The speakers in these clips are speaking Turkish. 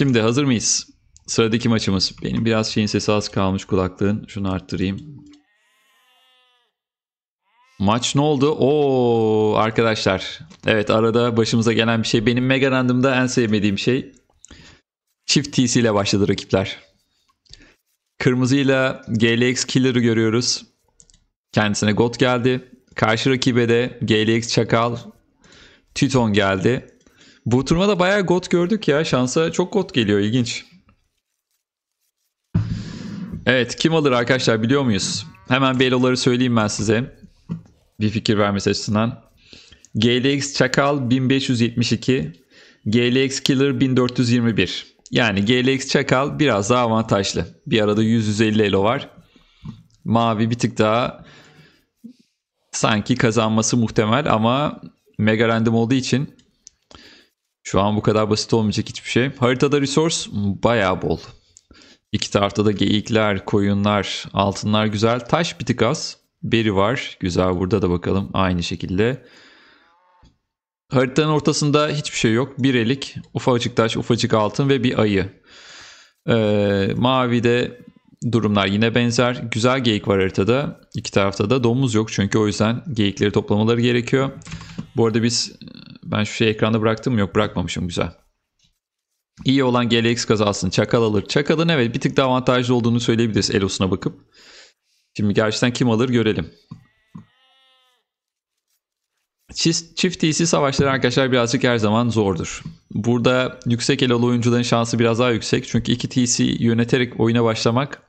Şimdi hazır mıyız? Sıradaki maçımız. Benim biraz şeyin sesi az kalmış kulaklığın. Şunu arttırayım. Maç ne oldu? Oo arkadaşlar. Evet arada başımıza gelen bir şey. Benim Mega Random'da en sevmediğim şey. Çift TC ile başladı rakipler. Kırmızıyla GLX Killer'ı görüyoruz. Kendisine God geldi. Karşı rakibe de GLX Çakal, Titon geldi. Bu turnuvada bayağı got gördük ya. Şansa çok got geliyor. ilginç. Evet kim alır arkadaşlar biliyor muyuz? Hemen beloları söyleyeyim ben size. Bir fikir vermesi açısından. GLX Çakal 1572. GLX Killer 1421. Yani GLX Çakal biraz daha avantajlı. Bir arada 150 elo var. Mavi bir tık daha sanki kazanması muhtemel ama mega random olduğu için şu an bu kadar basit olmayacak hiçbir şey. Haritada resource bayağı bol. İki tarafta da geyikler, koyunlar, altınlar güzel. Taş bir tık az. Beri var. Güzel burada da bakalım aynı şekilde. Haritanın ortasında hiçbir şey yok. Bir elik, ufacık taş, ufacık altın ve bir ayı. Ee, mavide durumlar yine benzer. Güzel geyik var haritada. İki tarafta da domuz yok çünkü o yüzden geyikleri toplamaları gerekiyor. Bu arada biz ben şu şey ekranda bıraktım mı? Yok bırakmamışım güzel. İyi olan GLX kazansın. Çakal alır. Çakal'ın evet bir tık daha avantajlı olduğunu söyleyebiliriz Elos'una bakıp. Şimdi gerçekten kim alır görelim. Çift, çift TC savaşları arkadaşlar birazcık her zaman zordur. Burada yüksek elalı oyuncuların şansı biraz daha yüksek. Çünkü iki TC yöneterek oyuna başlamak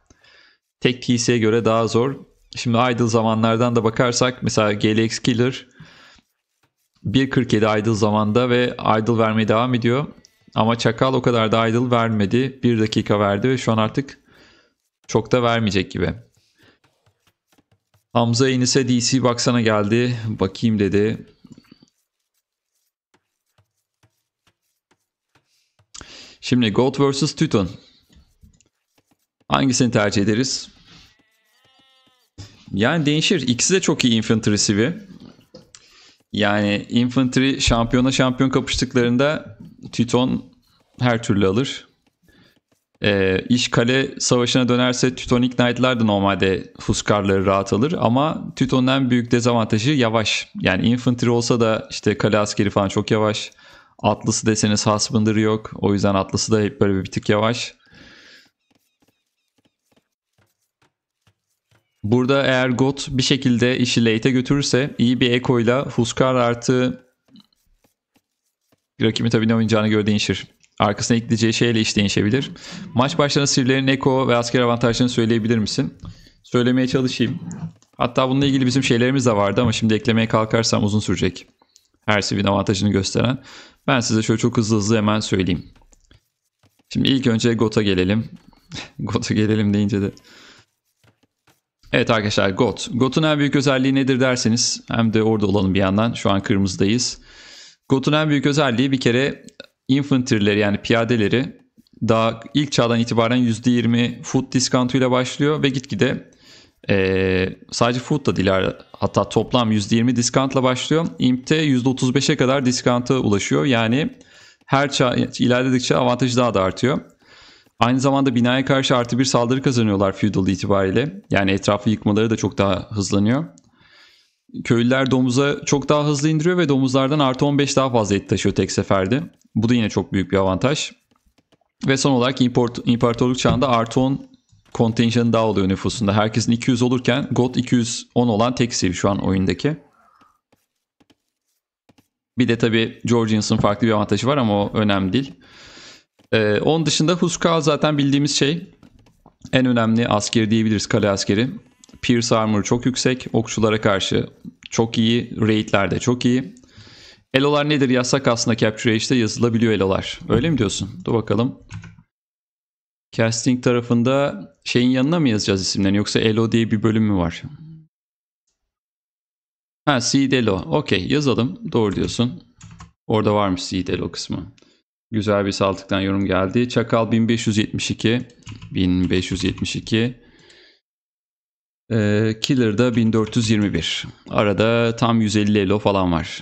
tek TC'ye göre daha zor. Şimdi idle zamanlardan da bakarsak mesela GLX Killer 1.47 idle zamanda ve idle vermeye devam ediyor. Ama Çakal o kadar da idle vermedi. 1 dakika verdi ve şu an artık çok da vermeyecek gibi. Hamza Enis'e DC baksana geldi. Bakayım dedi. Şimdi Gold vs. Tüton. Hangisini tercih ederiz? Yani değişir. İkisi de çok iyi infantry sivi. Yani Infantry şampiyona şampiyon kapıştıklarında Titon her türlü alır. E, iş kale savaşına dönerse Teutonic Knight'lar da normalde Huskarları rahat alır ama Teuton'un en büyük dezavantajı yavaş. Yani infantry olsa da işte kale askeri falan çok yavaş. Atlısı deseniz Husbandry yok. O yüzden Atlısı da hep böyle bir tık yavaş. Burada eğer GOT bir şekilde işi late'e götürürse iyi bir ekoyla Huskar artı rakibi tabii ne oynayacağını göre değişir. Arkasına ekleyeceği şeyle iş değişebilir. Maç başlarında sirlerin eko ve asker avantajlarını söyleyebilir misin? Söylemeye çalışayım. Hatta bununla ilgili bizim şeylerimiz de vardı ama şimdi eklemeye kalkarsam uzun sürecek. Her sivin avantajını gösteren. Ben size şöyle çok hızlı hızlı hemen söyleyeyim. Şimdi ilk önce GOT'a gelelim. GOT'a gelelim deyince de Evet arkadaşlar GOT. GOT'un en büyük özelliği nedir derseniz hem de orada olalım bir yandan. Şu an kırmızıdayız. GOT'un en büyük özelliği bir kere infantry'leri yani piyadeleri daha ilk çağdan itibaren %20 foot food ile başlıyor ve gitgide e, sadece foot da değil hatta toplam %20 diskantla başlıyor. Imp'te %35'e kadar diskanta ulaşıyor. Yani her çağ ilerledikçe avantajı daha da artıyor. Aynı zamanda binaya karşı artı bir saldırı kazanıyorlar feudal itibariyle. Yani etrafı yıkmaları da çok daha hızlanıyor. Köylüler domuza çok daha hızlı indiriyor ve domuzlardan artı 15 daha fazla et taşıyor tek seferde. Bu da yine çok büyük bir avantaj. Ve son olarak import, imparatorluk çağında artı 10 kontenjanı daha oluyor nüfusunda. Herkesin 200 olurken God 210 olan tek siv şu an oyundaki. Bir de tabii Georgians'ın farklı bir avantajı var ama o önemli değil. Ee, onun dışında Huskal zaten bildiğimiz şey. En önemli askeri diyebiliriz kale askeri. Pierce armor çok yüksek. Okçulara karşı çok iyi. Raid'lerde çok iyi. Elolar nedir yasak aslında Capture H'de yazılabiliyor elolar. Öyle mi diyorsun? Dur bakalım. Casting tarafında şeyin yanına mı yazacağız isimlerini yoksa elo diye bir bölüm mü var? Ha seed elo. Okey yazalım. Doğru diyorsun. Orada varmış seed elo kısmı. Güzel bir saltıktan yorum geldi. Çakal 1572. 1572. Ee, Killer 1421. Arada tam 150 elo falan var.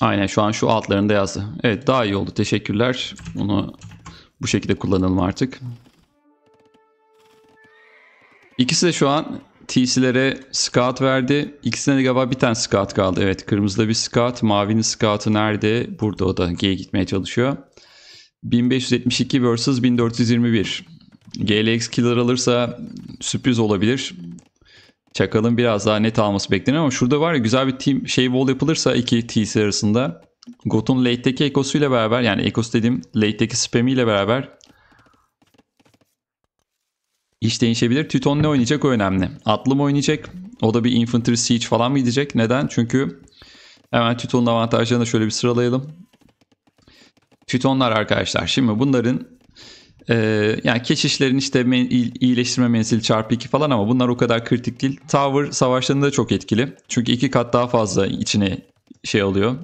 Aynen şu an şu altlarında yazdı. Evet daha iyi oldu. Teşekkürler. Bunu bu şekilde kullanalım artık. İkisi de şu an TC'lere scout verdi. İkisine de galiba bir tane scout kaldı. Evet kırmızıda bir scout. Mavinin scout'u nerede? Burada o da G'ye gitmeye çalışıyor. 1572 vs 1421. GLX killer alırsa sürpriz olabilir. Çakal'ın biraz daha net alması bekleniyor ama şurada var ya güzel bir team şey wall yapılırsa iki TC arasında. Got'un late'deki ekosuyla beraber yani ekos dediğim late'deki spam'iyle beraber iş değişebilir. Tüton ne oynayacak o önemli. Atlı mı oynayacak? O da bir Infantry Siege falan mı gidecek? Neden? Çünkü hemen Tüton'un avantajlarını şöyle bir sıralayalım. Tütonlar arkadaşlar. Şimdi bunların e, yani keşişlerin işte men, iyileştirme menzili çarpı 2 falan ama bunlar o kadar kritik değil. Tower savaşlarında da çok etkili. Çünkü iki kat daha fazla içine şey alıyor.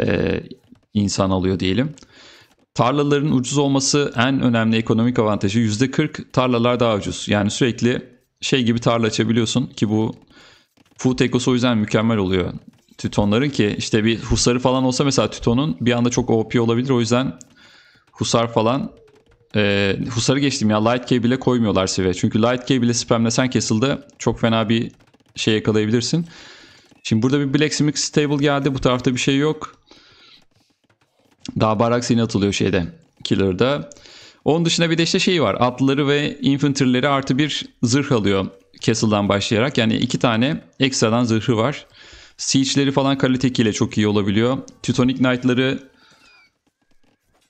E, insan alıyor diyelim. Tarlaların ucuz olması en önemli ekonomik avantajı. %40 tarlalar daha ucuz. Yani sürekli şey gibi tarla açabiliyorsun ki bu food ekosu o yüzden mükemmel oluyor. Tütonların ki işte bir husarı falan olsa mesela tütonun bir anda çok OP olabilir. O yüzden husar falan e, husarı geçtim ya light K bile koymuyorlar seviye. Çünkü light K bile spamlesen kesildi çok fena bir şey yakalayabilirsin. Şimdi burada bir blacksmith stable geldi. Bu tarafta bir şey yok. Daha barak yine atılıyor şeyde. Killer'da. Onun dışında bir de işte şey var. Atları ve infanterileri artı bir zırh alıyor Castle'dan başlayarak. Yani iki tane ekstradan zırhı var. Siege'leri falan kaliteki çok iyi olabiliyor. Teutonic Knight'ları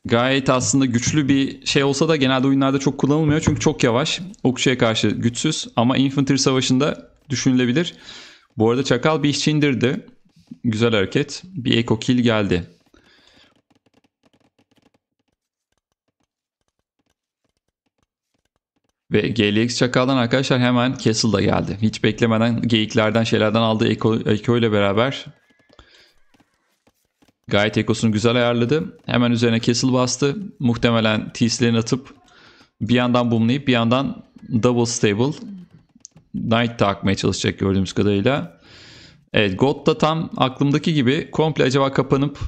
gayet aslında güçlü bir şey olsa da genelde oyunlarda çok kullanılmıyor. Çünkü çok yavaş. Okçuya karşı güçsüz. Ama infantry savaşında düşünülebilir. Bu arada Çakal bir iş indirdi. Güzel hareket. Bir eco kill geldi. Ve GLX Çakal'dan arkadaşlar hemen Castle'da geldi. Hiç beklemeden geyiklerden şeylerden aldığı Eko, Eko ile beraber gayet Eko'sunu güzel ayarladı. Hemen üzerine Castle bastı. Muhtemelen TC'lerini atıp bir yandan boomlayıp bir yandan double stable Knight da çalışacak gördüğümüz kadarıyla. Evet God da tam aklımdaki gibi komple acaba kapanıp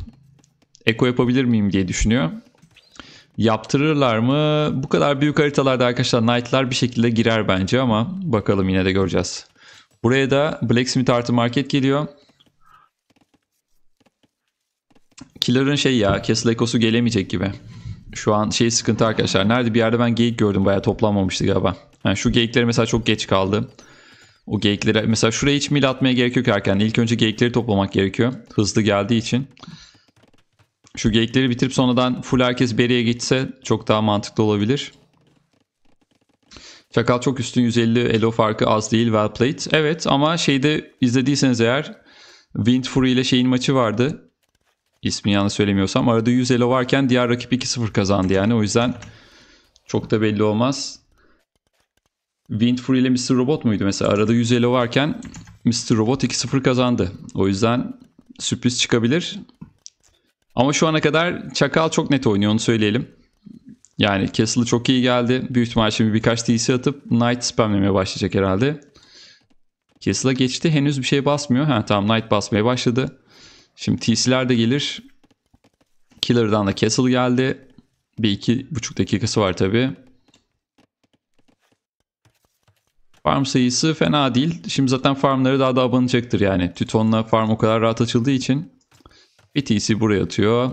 Eko yapabilir miyim diye düşünüyor. Yaptırırlar mı? Bu kadar büyük haritalarda arkadaşlar Knight'lar bir şekilde girer bence ama bakalım yine de göreceğiz. Buraya da Blacksmith artı market geliyor. Killer'ın şey ya Castle Echo'su gelemeyecek gibi. Şu an şey sıkıntı arkadaşlar. Nerede bir yerde ben geyik gördüm bayağı toplanmamıştı galiba. Yani şu geyikleri mesela çok geç kaldı. O geyikleri mesela şuraya hiç mil atmaya gerek yok erken. İlk önce geyikleri toplamak gerekiyor. Hızlı geldiği için. Şu geyikleri bitirip sonradan full herkes beriye gitse çok daha mantıklı olabilir. Çakal çok üstün 150 elo farkı az değil well played. Evet ama şeyde izlediyseniz eğer Wind Fury ile şeyin maçı vardı. İsmini yanlış söylemiyorsam. Arada 100 elo varken diğer rakip 2-0 kazandı yani. O yüzden çok da belli olmaz. Wind Fury ile Mr. Robot muydu mesela? Arada 100 elo varken Mr. Robot 2-0 kazandı. O yüzden sürpriz çıkabilir. Ama şu ana kadar Çakal çok net oynuyor onu söyleyelim. Yani Castle'ı çok iyi geldi. Büyük ihtimal şimdi birkaç DC atıp Knight spamlemeye başlayacak herhalde. Castle'a geçti. Henüz bir şey basmıyor. Ha tamam Knight basmaya başladı. Şimdi TC'ler de gelir. Killer'dan da Castle geldi. Bir iki buçuk dakikası var tabi. Farm sayısı fena değil. Şimdi zaten farmları daha da abanacaktır yani. Tüton'la farm o kadar rahat açıldığı için Btc buraya atıyor.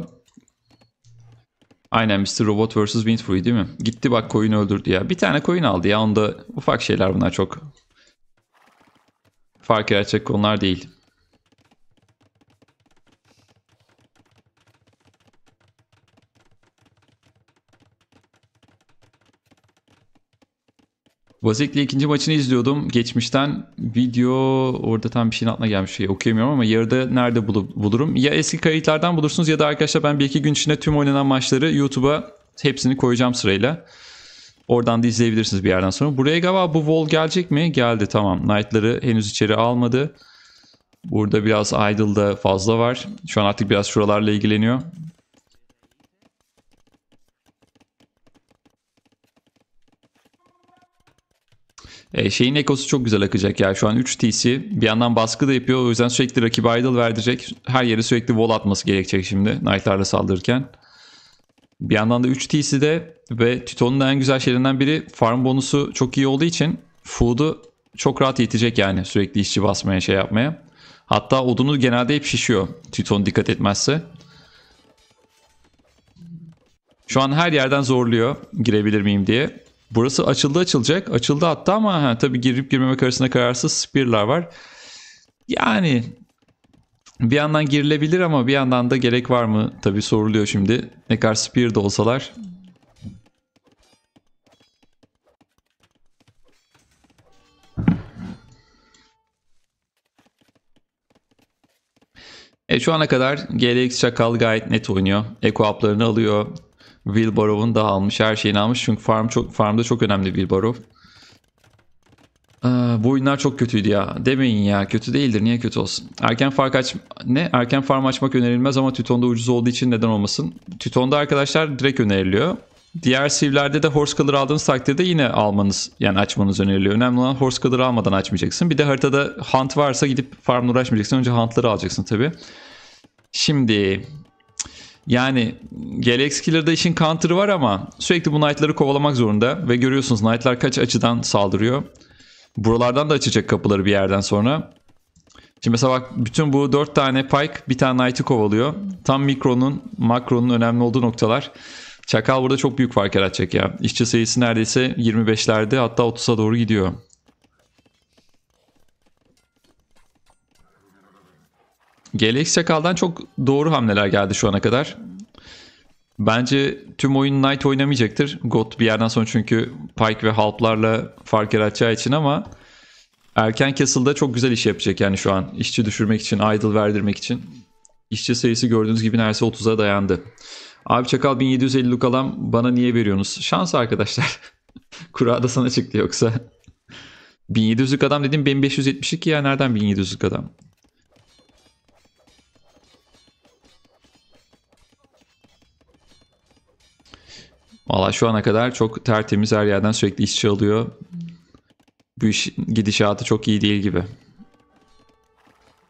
Aynen Mr. Robot vs. Windfree değil mi? Gitti bak koyun öldürdü ya. Bir tane koyun aldı ya. Onda ufak şeyler bunlar çok. Fark edecek konular değil. Vazek'le ikinci maçını izliyordum. Geçmişten video orada tam bir şeyin altına gelmiş şey okuyamıyorum ama yarıda nerede bulurum? Ya eski kayıtlardan bulursunuz ya da arkadaşlar ben bir iki gün içinde tüm oynanan maçları YouTube'a hepsini koyacağım sırayla. Oradan da izleyebilirsiniz bir yerden sonra. Buraya galiba bu wall gelecek mi? Geldi tamam. Knight'ları henüz içeri almadı. Burada biraz idle'da fazla var. Şu an artık biraz şuralarla ilgileniyor. E, şeyin ekosu çok güzel akacak ya. Şu an 3 TC bir yandan baskı da yapıyor. O yüzden sürekli rakibi idol verdirecek. Her yere sürekli wall atması gerekecek şimdi Knight'larla saldırırken. Bir yandan da 3 TC'de ve Titon'un en güzel şeylerinden biri farm bonusu çok iyi olduğu için food'u çok rahat yetecek yani sürekli işçi basmaya şey yapmaya. Hatta odunu genelde hep şişiyor Titon dikkat etmezse. Şu an her yerden zorluyor girebilir miyim diye. Burası açıldı açılacak. Açıldı hatta ama ha, tabii girip girmemek arasında kararsız Spear'lar var. Yani bir yandan girilebilir ama bir yandan da gerek var mı? Tabii soruluyor şimdi. Ne kadar Spear da olsalar. E şu ana kadar GLX Çakal gayet net oynuyor. Eko uplarını alıyor. Wilbarov'un da almış. Her şeyini almış. Çünkü farm çok farmda çok önemli Wilbarov. Ee, bu oyunlar çok kötüydü ya. Demeyin ya. Kötü değildir. Niye kötü olsun? Erken fark aç ne? Erken farm açmak önerilmez ama Tüton'da ucuz olduğu için neden olmasın? Tüton'da arkadaşlar direkt öneriliyor. Diğer sivlerde de horse color aldığınız takdirde yine almanız yani açmanız öneriliyor. Önemli olan horse color almadan açmayacaksın. Bir de haritada hunt varsa gidip farmla uğraşmayacaksın. Önce huntları alacaksın tabi. Şimdi yani GLX Killer'da işin counter'ı var ama sürekli bu Knight'ları kovalamak zorunda. Ve görüyorsunuz Knight'lar kaç açıdan saldırıyor. Buralardan da açacak kapıları bir yerden sonra. Şimdi mesela bak bütün bu 4 tane Pike bir tane Knight'ı kovalıyor. Tam mikronun, makronun önemli olduğu noktalar. Çakal burada çok büyük fark yaratacak ya. İşçi sayısı neredeyse 25'lerde hatta 30'a doğru gidiyor. GLX Çakal'dan çok doğru hamleler geldi şu ana kadar. Bence tüm oyun Knight oynamayacaktır. God bir yerden sonra çünkü Pike ve Halp'larla fark yaratacağı için ama erken Castle'da çok güzel iş yapacak yani şu an. işçi düşürmek için, idle verdirmek için. İşçi sayısı gördüğünüz gibi neredeyse 30'a dayandı. Abi Çakal 1750 luk lukalam bana niye veriyorsunuz? Şans arkadaşlar. Kura da sana çıktı yoksa. 1700'lük adam dedim 1572 ya nereden 1700'lük adam? Valla şu ana kadar çok tertemiz her yerden sürekli işçi alıyor. Bu iş gidişatı çok iyi değil gibi.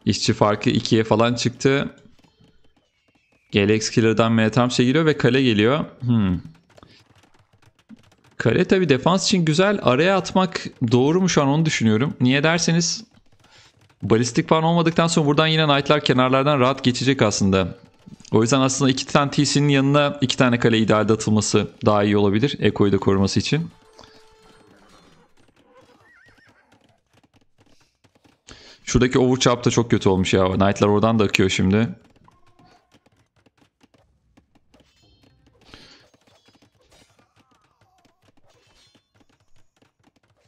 İşçi farkı 2'ye falan çıktı. Galax Killer'dan şey giriyor ve kale geliyor. Hmm. Kale tabi defans için güzel. Araya atmak doğru mu şu an onu düşünüyorum. Niye derseniz balistik falan olmadıktan sonra buradan yine Knight'lar kenarlardan rahat geçecek aslında. O yüzden aslında iki tane TC'nin yanına iki tane kale idealde atılması daha iyi olabilir. Eko'yu da koruması için. Şuradaki overchop da çok kötü olmuş ya. Knight'lar oradan da akıyor şimdi.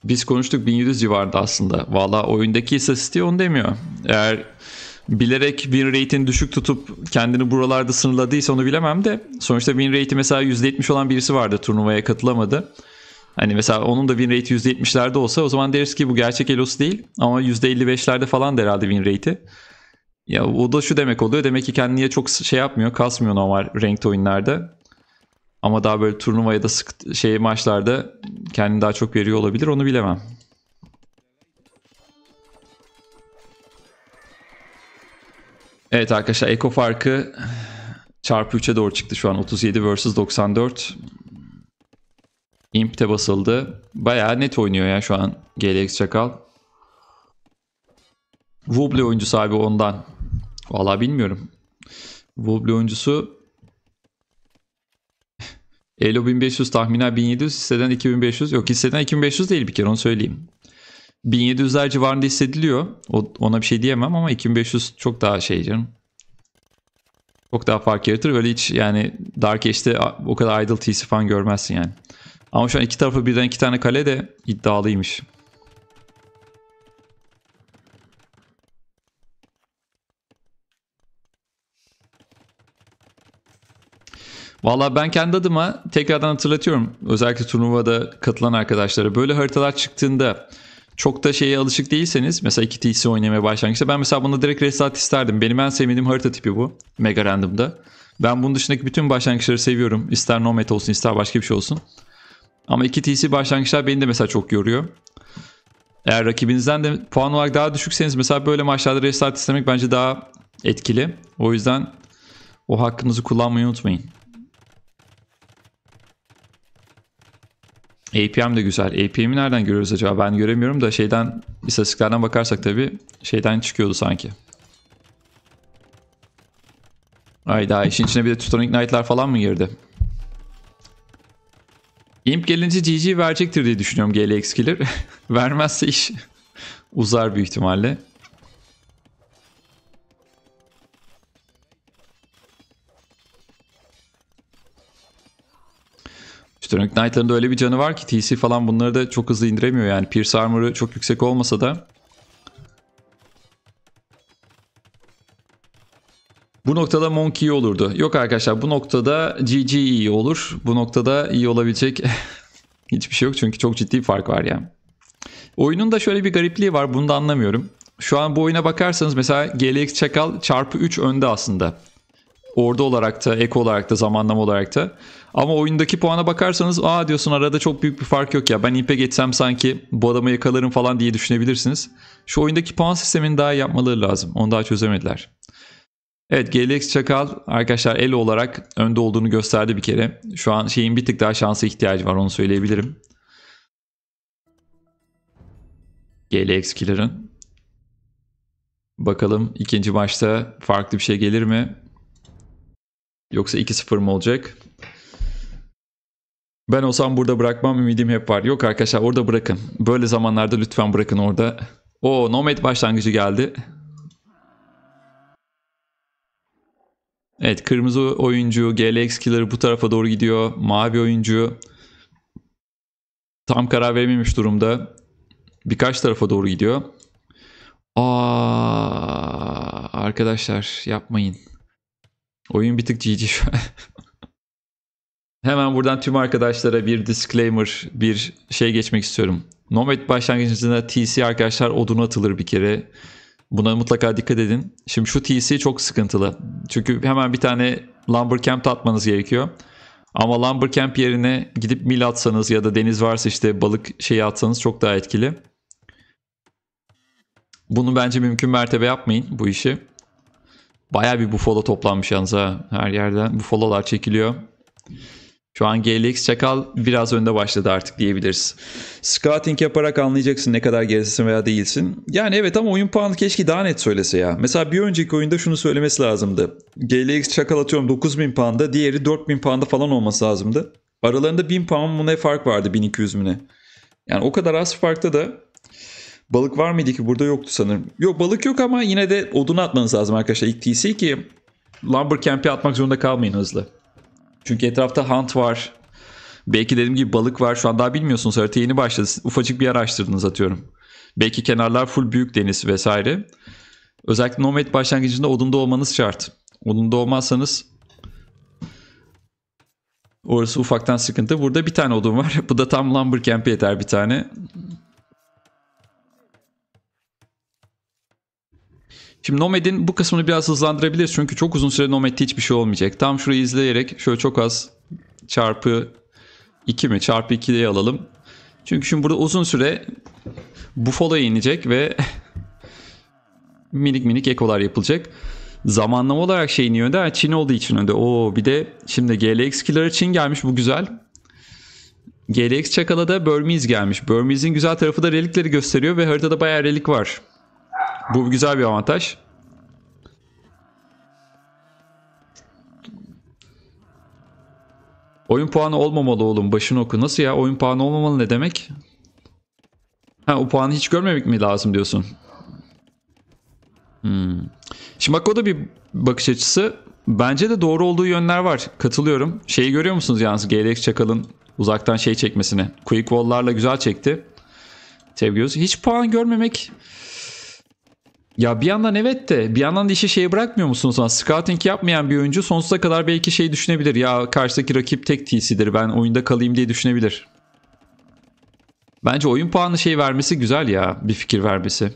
Biz konuştuk 1700 civarında aslında. Valla oyundaki istatistiği onu demiyor. Eğer bilerek win rate'ini düşük tutup kendini buralarda sınırladıysa onu bilemem de sonuçta win rate'i mesela %70 olan birisi vardı turnuvaya katılamadı. Hani mesela onun da win rate %70'lerde olsa o zaman deriz ki bu gerçek elosu değil ama %55'lerde falan da herhalde win rate'i. Ya o da şu demek oluyor. Demek ki kendine çok şey yapmıyor, kasmıyor normal ranked oyunlarda. Ama daha böyle turnuvaya da sık şey maçlarda kendini daha çok veriyor olabilir onu bilemem. Evet arkadaşlar eko farkı çarpı 3'e doğru çıktı şu an. 37 vs 94. Imp de basıldı. Bayağı net oynuyor ya şu an GLX Çakal. Wuble oyuncusu abi ondan. Vallahi bilmiyorum. Wuble oyuncusu Elo 1500 tahminen 1700 hisseden 2500 yok hisseden 2500 değil bir kere onu söyleyeyim. 1700'ler civarında hissediliyor. O, ona bir şey diyemem ama 2500 çok daha şey canım. Çok daha fark yaratır. Öyle hiç yani Dark Age'de o kadar idle TC falan görmezsin yani. Ama şu an iki tarafı birden iki tane kale de iddialıymış. Valla ben kendi adıma tekrardan hatırlatıyorum. Özellikle turnuvada katılan arkadaşlara. Böyle haritalar çıktığında çok da şeye alışık değilseniz mesela 2TC oynamaya başlangıçta ben mesela bunu direkt restart isterdim. Benim en sevmediğim harita tipi bu Mega Random'da. Ben bunun dışındaki bütün başlangıçları seviyorum. İster Nomad olsun ister başka bir şey olsun. Ama 2TC başlangıçlar beni de mesela çok yoruyor. Eğer rakibinizden de puan olarak daha düşükseniz mesela böyle maçlarda restart istemek bence daha etkili. O yüzden o hakkınızı kullanmayı unutmayın. APM de güzel. APM'i nereden görüyoruz acaba? Ben göremiyorum da şeyden istatistiklerden bakarsak tabii şeyden çıkıyordu sanki. Ay daha işin içine bir de Teutonic Knight'lar falan mı girdi? Imp gelince GG verecektir diye düşünüyorum GLX Killer. Vermezse iş uzar büyük ihtimalle. Sterling Knight'ların da öyle bir canı var ki TC falan bunları da çok hızlı indiremiyor yani. Pierce Armor'ı çok yüksek olmasa da. Bu noktada Monk iyi olurdu. Yok arkadaşlar bu noktada GG iyi olur. Bu noktada iyi olabilecek hiçbir şey yok çünkü çok ciddi bir fark var yani. Oyunun da şöyle bir garipliği var bunu da anlamıyorum. Şu an bu oyuna bakarsanız mesela GLX Çakal çarpı 3 önde aslında orada olarak da ek olarak da zamanlama olarak da. Ama oyundaki puana bakarsanız aa diyorsun arada çok büyük bir fark yok ya ben ipe geçsem sanki bu adamı yakalarım falan diye düşünebilirsiniz. Şu oyundaki puan sistemini daha yapmaları lazım. Onu daha çözemediler. Evet GLX Çakal arkadaşlar el olarak önde olduğunu gösterdi bir kere. Şu an şeyin bir tık daha şansa ihtiyacı var onu söyleyebilirim. GLX Killer'ın. Bakalım ikinci başta farklı bir şey gelir mi? Yoksa 2-0 mı olacak? Ben olsam burada bırakmam ümidim hep var. Yok arkadaşlar orada bırakın. Böyle zamanlarda lütfen bırakın orada. O nomad başlangıcı geldi. Evet kırmızı oyuncu GLX Killer bu tarafa doğru gidiyor. Mavi oyuncu tam karar verememiş durumda. Birkaç tarafa doğru gidiyor. Aa, arkadaşlar yapmayın. Oyun bir tık GG şu an. Hemen buradan tüm arkadaşlara bir disclaimer, bir şey geçmek istiyorum. Nomad başlangıcında TC arkadaşlar oduna atılır bir kere. Buna mutlaka dikkat edin. Şimdi şu TC çok sıkıntılı. Çünkü hemen bir tane Lumber Camp atmanız gerekiyor. Ama Lumber Camp yerine gidip mil atsanız ya da deniz varsa işte balık şeyi atsanız çok daha etkili. Bunu bence mümkün mertebe yapmayın bu işi. Baya bir bufalo toplanmış yalnız ha. Her yerden bufalolar çekiliyor. Şu an GLX Çakal biraz önde başladı artık diyebiliriz. Scouting yaparak anlayacaksın ne kadar gerisin veya değilsin. Yani evet ama oyun puanı keşke daha net söylese ya. Mesela bir önceki oyunda şunu söylemesi lazımdı. GLX Çakal atıyorum 9000 puanda diğeri 4000 puanda falan olması lazımdı. Aralarında 1000 puan mı ne fark vardı 1200 mü ne? Yani o kadar az farkta da Balık var mıydı ki? Burada yoktu sanırım. Yok balık yok ama yine de odunu atmanız lazım arkadaşlar. İlk TC ki Lumber Camp'e atmak zorunda kalmayın hızlı. Çünkü etrafta Hunt var. Belki dediğim gibi balık var. Şu an daha bilmiyorsunuz. Harita yeni başladı. Ufacık bir araştırdınız atıyorum. Belki kenarlar full büyük deniz vesaire. Özellikle Nomad başlangıcında odunda olmanız şart. Odunda olmazsanız orası ufaktan sıkıntı. Burada bir tane odun var. Bu da tam Lumber Camp'e yeter bir tane. Şimdi Nomad'in bu kısmını biraz hızlandırabiliriz çünkü çok uzun süre Nomad'de hiçbir şey olmayacak. Tam şurayı izleyerek şöyle çok az çarpı 2 mi çarpı 2'ye alalım. Çünkü şimdi burada uzun süre Buffalo'ya inecek ve minik minik ekolar yapılacak. Zamanlama olarak şeyin önde. Yani Çin olduğu için önde. Oo bir de şimdi GLX Killer Çin gelmiş bu güzel. GLX çakalada da Burmese gelmiş. Burmese'in güzel tarafı da relikleri gösteriyor ve haritada bayağı relik var. Bu güzel bir avantaj. Oyun puanı olmamalı oğlum. Başını oku. Nasıl ya? Oyun puanı olmamalı ne demek? Ha o puanı hiç görmemek mi lazım diyorsun? Hmm. Şimdi bak o da bir bakış açısı. Bence de doğru olduğu yönler var. Katılıyorum. Şeyi görüyor musunuz yalnız GLX Çakal'ın uzaktan şey çekmesini? Quick wall'larla güzel çekti. Tebrik Tebgöz. Hiç puan görmemek ya bir yandan evet de bir yandan da işi şeye bırakmıyor musunuz? Sonra scouting yapmayan bir oyuncu sonsuza kadar belki şey düşünebilir. Ya karşıdaki rakip tek TC'dir ben oyunda kalayım diye düşünebilir. Bence oyun puanı şey vermesi güzel ya bir fikir vermesi.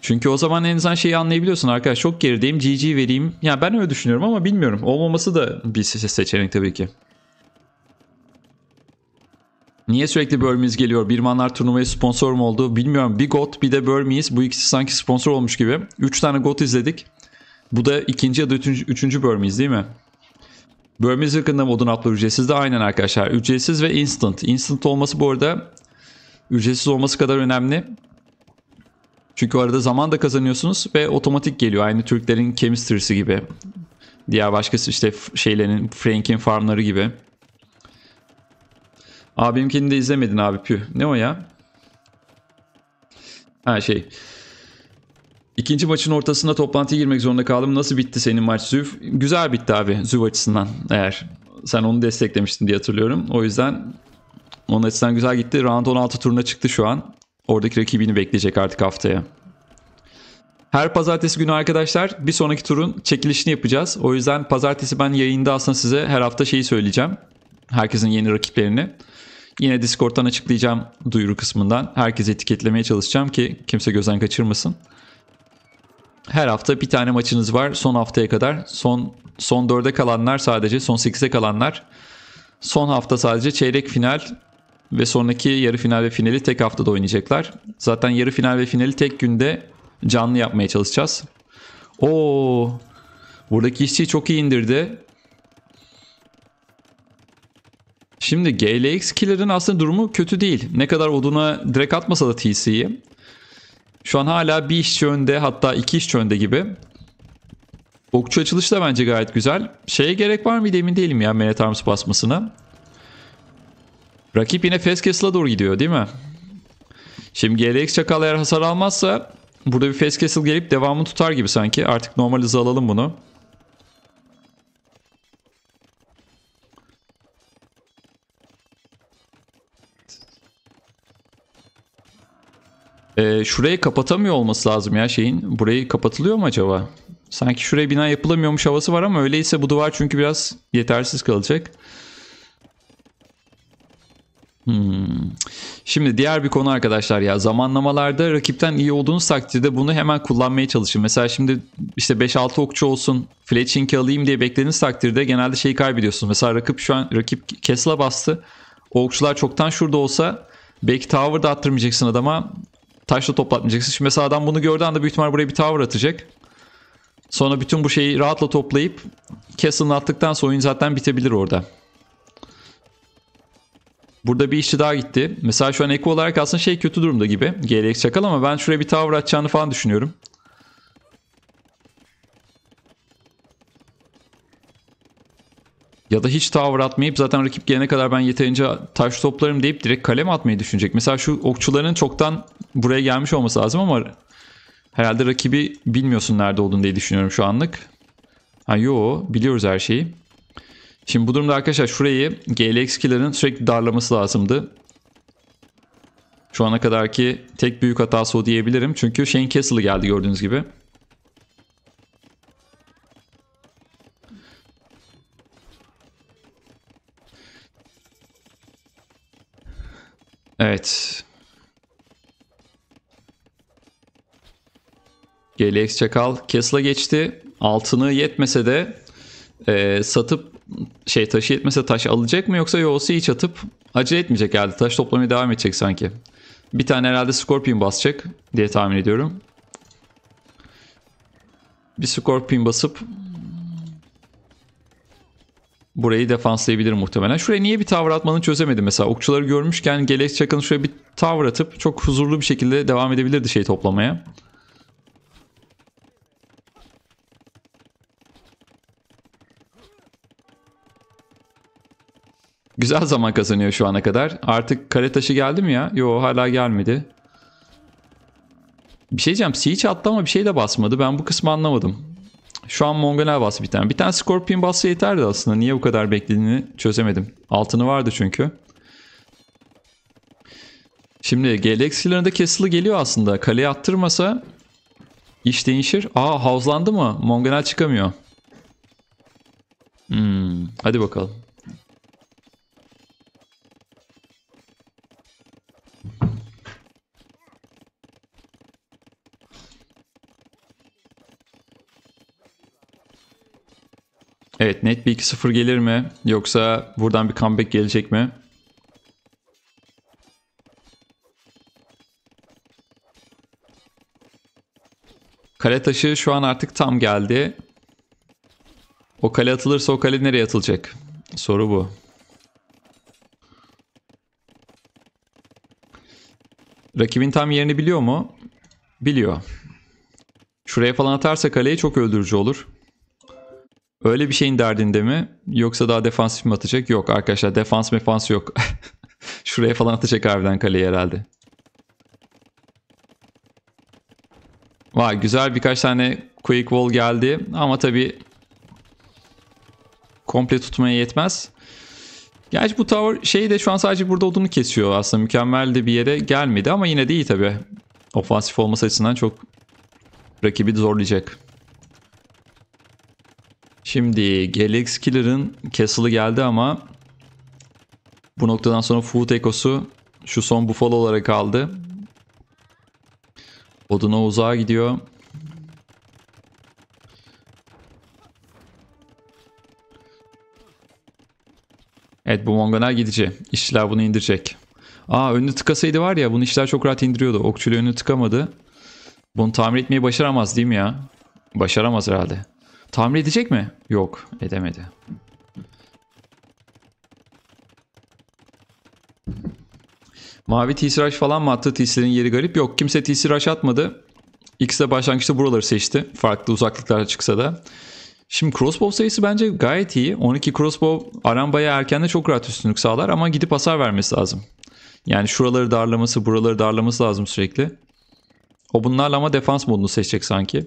Çünkü o zaman en azından şeyi anlayabiliyorsun arkadaş çok gerideyim GG vereyim. Ya yani ben öyle düşünüyorum ama bilmiyorum. Olmaması da bir seçenek tabii ki. Niye sürekli Burmese geliyor? Birmanlar turnuvaya sponsor mu oldu? Bilmiyorum. Bir GOT bir de Burmese. Bu ikisi sanki sponsor olmuş gibi. 3 tane GOT izledik. Bu da ikinci ya da üçüncü, üçüncü Burmese değil mi? Burmese yakında modun upload ücretsiz de aynen arkadaşlar. Ücretsiz ve instant. Instant olması bu arada ücretsiz olması kadar önemli. Çünkü arada zaman da kazanıyorsunuz ve otomatik geliyor. Aynı Türklerin chemistry'si gibi. Diğer başkası işte şeylerin Frank'in farmları gibi. Abimkini de izlemedin abi püh. Ne o ya? Ha şey. İkinci maçın ortasında toplantıya girmek zorunda kaldım. Nasıl bitti senin maç Züv? Güzel bitti abi Züv açısından eğer. Sen onu desteklemiştin diye hatırlıyorum. O yüzden onun açısından güzel gitti. Round 16 turuna çıktı şu an. Oradaki rakibini bekleyecek artık haftaya. Her pazartesi günü arkadaşlar bir sonraki turun çekilişini yapacağız. O yüzden pazartesi ben yayında aslında size her hafta şeyi söyleyeceğim. Herkesin yeni rakiplerini. Yine Discord'dan açıklayacağım duyuru kısmından. Herkesi etiketlemeye çalışacağım ki kimse gözden kaçırmasın. Her hafta bir tane maçınız var son haftaya kadar. Son son 4'e kalanlar sadece son 8'e kalanlar. Son hafta sadece çeyrek final ve sonraki yarı final ve finali tek haftada oynayacaklar. Zaten yarı final ve finali tek günde canlı yapmaya çalışacağız. Oo! Buradaki işçi çok iyi indirdi. Şimdi GLX Killer'ın aslında durumu kötü değil. Ne kadar oduna direkt atmasa da TC'yi. Şu an hala bir işçi önde hatta iki işçi önde gibi. Okçu açılışı da bence gayet güzel. Şeye gerek var mı emin değilim ya Man Arms basmasına. Rakip yine Fast Castle'a doğru gidiyor değil mi? Şimdi GLX Çakal eğer hasar almazsa burada bir Fast gelip devamını tutar gibi sanki. Artık normal hızı alalım bunu. Ee, şurayı kapatamıyor olması lazım ya şeyin. Burayı kapatılıyor mu acaba? Sanki şuraya bina yapılamıyormuş havası var ama öyleyse bu duvar çünkü biraz yetersiz kalacak. Hmm. Şimdi diğer bir konu arkadaşlar ya zamanlamalarda rakipten iyi olduğunuz takdirde bunu hemen kullanmaya çalışın. Mesela şimdi işte 5-6 okçu olsun fletching alayım diye beklediğiniz takdirde genelde şeyi kaybediyorsunuz. Mesela rakip şu an rakip Kesla bastı. O okçular çoktan şurada olsa belki da attırmayacaksın adama Taşla toplatmayacaksın. Şimdi mesela adam bunu gördüğü anda büyük ihtimal buraya bir tower atacak. Sonra bütün bu şeyi rahatla toplayıp Castle'ın attıktan sonra oyun zaten bitebilir orada. Burada bir işçi daha gitti. Mesela şu an eko olarak aslında şey kötü durumda gibi. GLX çakal ama ben şuraya bir tower atacağını falan düşünüyorum. Ya da hiç tavır atmayıp zaten rakip gelene kadar ben yeterince taş toplarım deyip direkt kalem atmayı düşünecek. Mesela şu okçuların çoktan buraya gelmiş olması lazım ama herhalde rakibi bilmiyorsun nerede olduğunu diye düşünüyorum şu anlık. Ha yo biliyoruz her şeyi. Şimdi bu durumda arkadaşlar şurayı GLX killer'ın sürekli darlaması lazımdı. Şu ana kadarki tek büyük hatası o diyebilirim. Çünkü Shane Castle'ı geldi gördüğünüz gibi. Evet. GLX Çakal Castle'a geçti. Altını yetmese de e, satıp şey taşı yetmese taş alacak mı yoksa Yoğus'u hiç atıp acele etmeyecek herhalde. Taş toplamaya devam edecek sanki. Bir tane herhalde Scorpion basacak diye tahmin ediyorum. Bir Scorpion basıp burayı defanslayabilir muhtemelen. Şuraya niye bir tavır atmanı Çözemedi mesela. Okçuları görmüşken Galax Çakın şuraya bir tavır atıp çok huzurlu bir şekilde devam edebilirdi şey toplamaya. Güzel zaman kazanıyor şu ana kadar. Artık kare taşı geldi mi ya? Yo hala gelmedi. Bir şey diyeceğim. Siege attı ama bir şey de basmadı. Ben bu kısmı anlamadım. Şu an Mongonel bası bir tane. Bir tane Scorpion bası yeterdi aslında. Niye bu kadar beklediğini çözemedim. Altını vardı çünkü. Şimdi GLX Killer'ın da Castle'ı geliyor aslında. Kaleye attırmasa iş değişir. Aa havzlandı mı? Mongonel çıkamıyor. Hmm, hadi bakalım. Evet net bir 2-0 gelir mi? Yoksa buradan bir comeback gelecek mi? Kale taşı şu an artık tam geldi. O kale atılırsa o kale nereye atılacak? Soru bu. Rakibin tam yerini biliyor mu? Biliyor. Şuraya falan atarsa kaleyi çok öldürücü olur. Öyle bir şeyin derdinde mi? Yoksa daha defansif mi atacak? Yok arkadaşlar defans mefans yok. Şuraya falan atacak harbiden kaleyi herhalde. Vay güzel birkaç tane quick wall geldi ama tabi komple tutmaya yetmez. Gerçi bu tower şeyi de şu an sadece burada olduğunu kesiyor aslında mükemmel de bir yere gelmedi ama yine de iyi tabii. Ofansif olması açısından çok rakibi zorlayacak. Şimdi GLX Killer'ın Castle'ı geldi ama bu noktadan sonra Food Echo'su şu son Buffalo olarak kaldı. Oduna uzağa gidiyor. Evet bu Mongoner gidici. İşçiler bunu indirecek. Aa önünü tıkasaydı var ya bunu işler çok rahat indiriyordu. Okçulu önünü tıkamadı. Bunu tamir etmeyi başaramaz değil mi ya? Başaramaz herhalde. Tamir edecek mi? Yok edemedi. Mavi tisiraş falan mı attı? Tisirin yeri garip. Yok kimse tisiraş atmadı. İkisi de başlangıçta buraları seçti. Farklı uzaklıklar çıksa da. Şimdi crossbow sayısı bence gayet iyi. 12 crossbow Aramba'ya erken de çok rahat üstünlük sağlar ama gidip hasar vermesi lazım. Yani şuraları darlaması, buraları darlaması lazım sürekli. O bunlarla ama defans modunu seçecek sanki.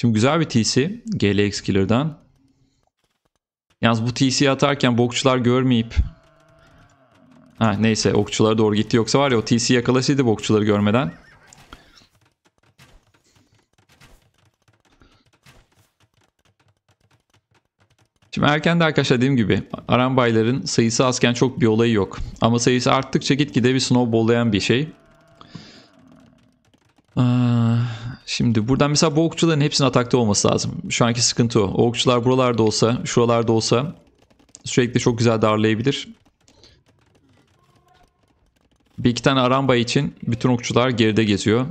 Şimdi güzel bir TC GLX Killer'dan. Yalnız bu TC'yi atarken bokçular görmeyip Ha neyse okçulara doğru gitti yoksa var ya o TC yakalasaydı bokçuları görmeden. Şimdi erken de arkadaşlar dediğim gibi arambayların sayısı azken çok bir olayı yok. Ama sayısı arttıkça gitgide bir snowball'layan bir şey. Aa... Şimdi buradan mesela bu okçuların hepsinin atakta olması lazım. Şu anki sıkıntı o. O okçular buralarda olsa, şuralarda olsa sürekli çok güzel darlayabilir. Bir iki tane aramba için bütün okçular geride geziyor.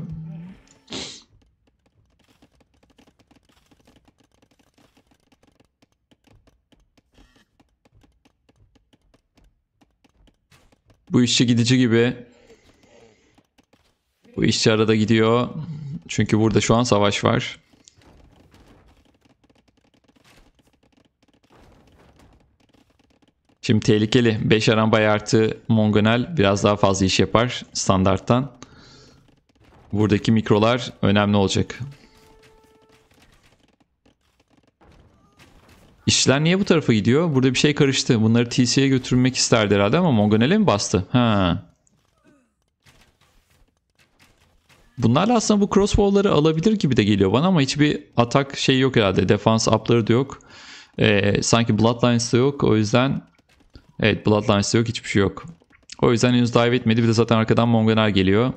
Bu işçi gidici gibi. Bu işçi arada gidiyor. Çünkü burada şu an savaş var. Şimdi tehlikeli. 5 arambay artı Mongonel biraz daha fazla iş yapar standarttan. Buradaki mikrolar önemli olacak. İşler niye bu tarafa gidiyor? Burada bir şey karıştı. Bunları TC'ye götürmek isterdi herhalde ama Mongonel'e mi bastı? Ha. Bunlarla aslında bu crossbow'ları alabilir gibi de geliyor bana ama hiçbir atak şey yok herhalde. Defans up'ları da yok. Ee, sanki da yok. O yüzden evet bloodlines da yok hiçbir şey yok. O yüzden henüz dive etmedi. Bir de zaten arkadan mongener geliyor.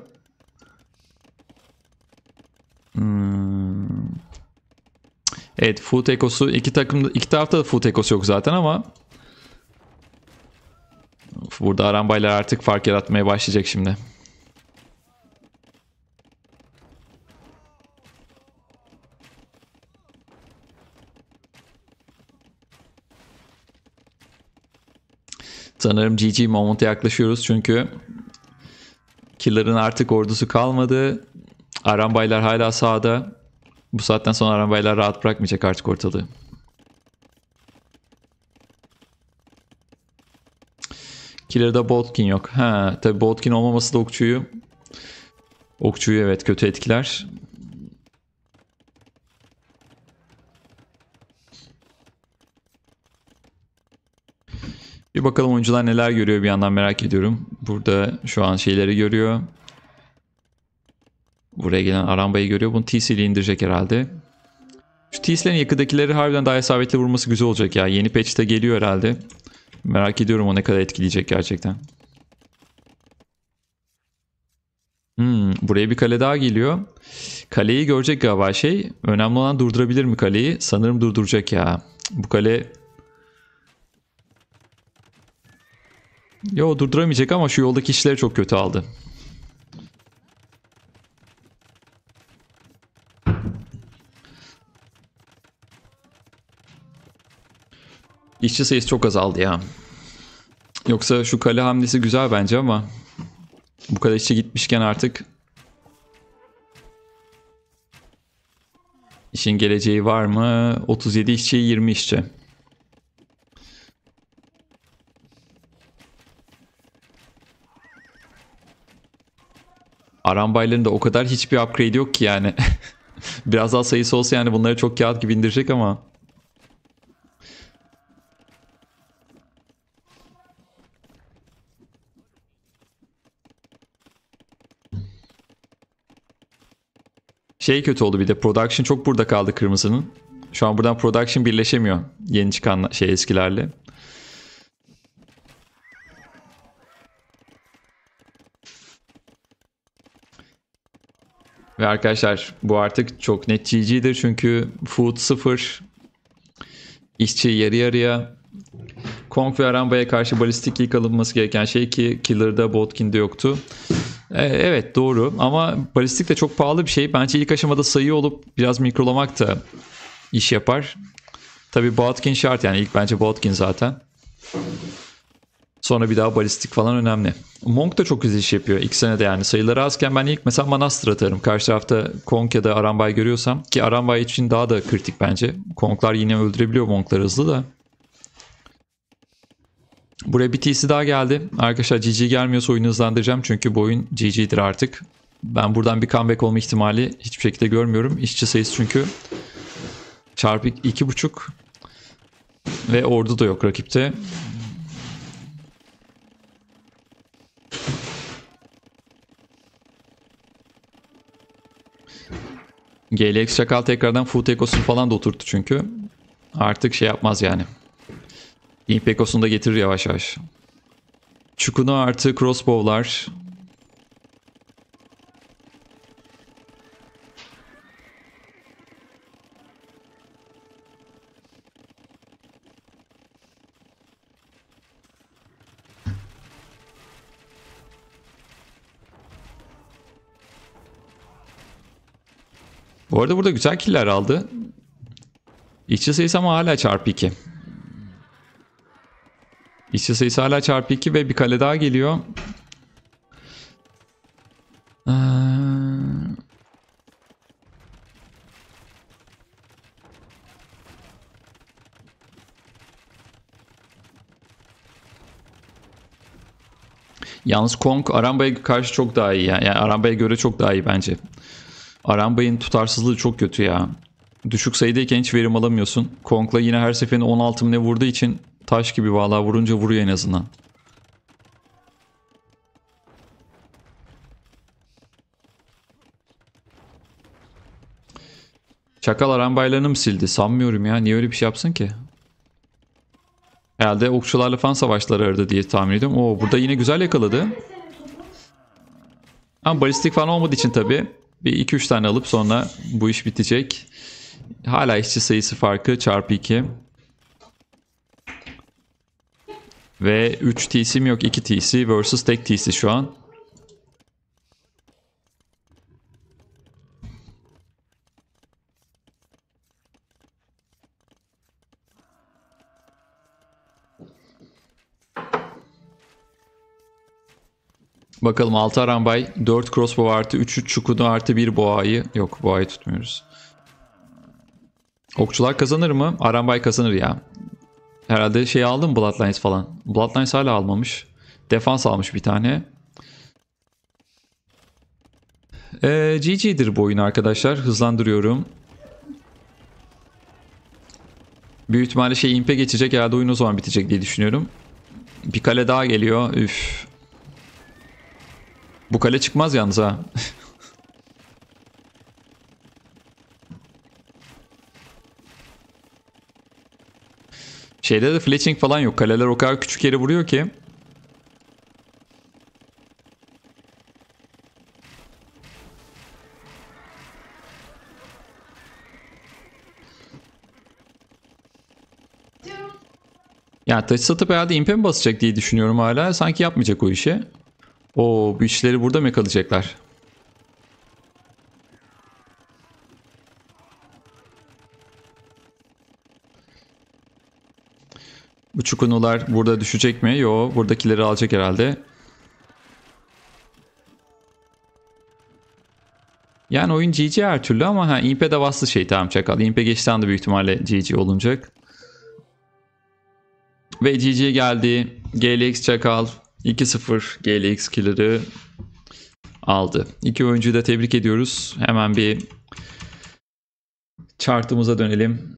Hmm. Evet full tekosu, iki takım iki tarafta da full Ekosu yok zaten ama Of, burada arambaylar artık fark yaratmaya başlayacak şimdi. Sanırım GG Moment'a yaklaşıyoruz çünkü Killer'ın artık ordusu kalmadı. Arambaylar hala sağda. Bu saatten sonra Arambaylar rahat bırakmayacak artık ortalığı. Killer'da Botkin yok. Ha, tabii Botkin olmaması da okçuyu. Okçuyu evet kötü etkiler. Bir bakalım oyuncular neler görüyor bir yandan merak ediyorum. Burada şu an şeyleri görüyor. Buraya gelen Aramba'yı görüyor. Bunu TC'li indirecek herhalde. Şu TC'lerin yakındakileri harbiden daha isabetli vurması güzel olacak ya. Yeni patch'te geliyor herhalde. Merak ediyorum o ne kadar etkileyecek gerçekten. Hmm, buraya bir kale daha geliyor. Kaleyi görecek galiba şey. Önemli olan durdurabilir mi kaleyi? Sanırım durduracak ya. Bu kale Yo durduramayacak ama şu yoldaki işleri çok kötü aldı. İşçi sayısı çok azaldı ya. Yoksa şu kale hamlesi güzel bence ama bu kadar işçi gitmişken artık işin geleceği var mı? 37 işçi 20 işçi. Arambayların da o kadar hiçbir upgrade yok ki yani. Biraz daha sayısı olsa yani bunları çok kağıt gibi indirecek ama. Şey kötü oldu bir de production çok burada kaldı kırmızının. Şu an buradan production birleşemiyor yeni çıkan şey eskilerle. Ve arkadaşlar bu artık çok net GG'dir çünkü Food 0, işçi yarı yarıya, Kong ve Aramba'ya karşı balistik ilk alınması gereken şey ki Killer'da Botkin'de yoktu. E, evet doğru ama balistik de çok pahalı bir şey. Bence ilk aşamada sayı olup biraz mikrolamak da iş yapar. tabi Botkin şart yani ilk bence Botkin zaten. Sonra bir daha balistik falan önemli. Monk da çok güzel iş yapıyor ilk senede yani. Sayıları azken ben ilk mesela Manastır atarım. Karşı tarafta Konk ya da Arambay görüyorsam ki Arambay için daha da kritik bence. Konklar yine öldürebiliyor Monklar hızlı da. Buraya bir TC daha geldi. Arkadaşlar GG gelmiyorsa oyunu hızlandıracağım çünkü bu oyun GG'dir artık. Ben buradan bir comeback olma ihtimali hiçbir şekilde görmüyorum. İşçi sayısı çünkü çarpı iki buçuk ve ordu da yok rakipte. GLX Çakal tekrardan Food Ecos'unu falan da oturttu çünkü. Artık şey yapmaz yani. Imp da getirir yavaş yavaş. Çukunu artı crossbow'lar, Bu arada burada güzel killer aldı. İşçi sayısı ama hala çarpı 2. İşçi sayısı hala çarpı 2 ve bir kale daha geliyor. Ee, Yalnız Kong Aramba'ya karşı çok daha iyi. Yani Aramba'ya göre çok daha iyi bence. Arambay'ın tutarsızlığı çok kötü ya. Düşük sayıdayken hiç verim alamıyorsun. Kong'la yine her seferinde 16 ne vurduğu için taş gibi valla vurunca vuruyor en azından. Çakal arambaylarını mı sildi? Sanmıyorum ya. Niye öyle bir şey yapsın ki? Herhalde okçularla fan savaşları aradı diye tahmin ediyorum. Oo burada yine güzel yakaladı. Ama balistik falan olmadığı için tabii bir 2-3 tane alıp sonra bu iş bitecek. Hala işçi sayısı farkı çarpı 2. Ve 3 TC'm yok 2 TC versus tek TC şu an. Bakalım 6 arambay, 4 crossbow artı 3 çukunu artı 1 boğayı. Yok boğayı tutmuyoruz. Okçular kazanır mı? Arambay kazanır ya. Herhalde şey aldım Bloodlines falan. Bloodlines hala almamış. Defans almış bir tane. Ee, GG'dir bu oyun arkadaşlar. Hızlandırıyorum. Büyük ihtimalle şey impe geçecek. Herhalde oyun o zaman bitecek diye düşünüyorum. Bir kale daha geliyor. Üf. Bu kale çıkmaz yalnız ha. Şeyde de fletching falan yok. Kaleler o kadar küçük yere vuruyor ki. Ya taş satıp herhalde impe mi basacak diye düşünüyorum hala. Sanki yapmayacak o işi. O, bu işleri burada mı kalacaklar? Bu çukunular burada düşecek mi? Yo buradakileri alacak herhalde. Yani oyun GG her türlü ama ha impe de bastı şey tamam çakal. Impe geçten de büyük ihtimalle GG olunacak. Ve GG geldi. GLX çakal. 2-0 GLX Killer'ı aldı. İki oyuncuyu da tebrik ediyoruz. Hemen bir chartımıza dönelim.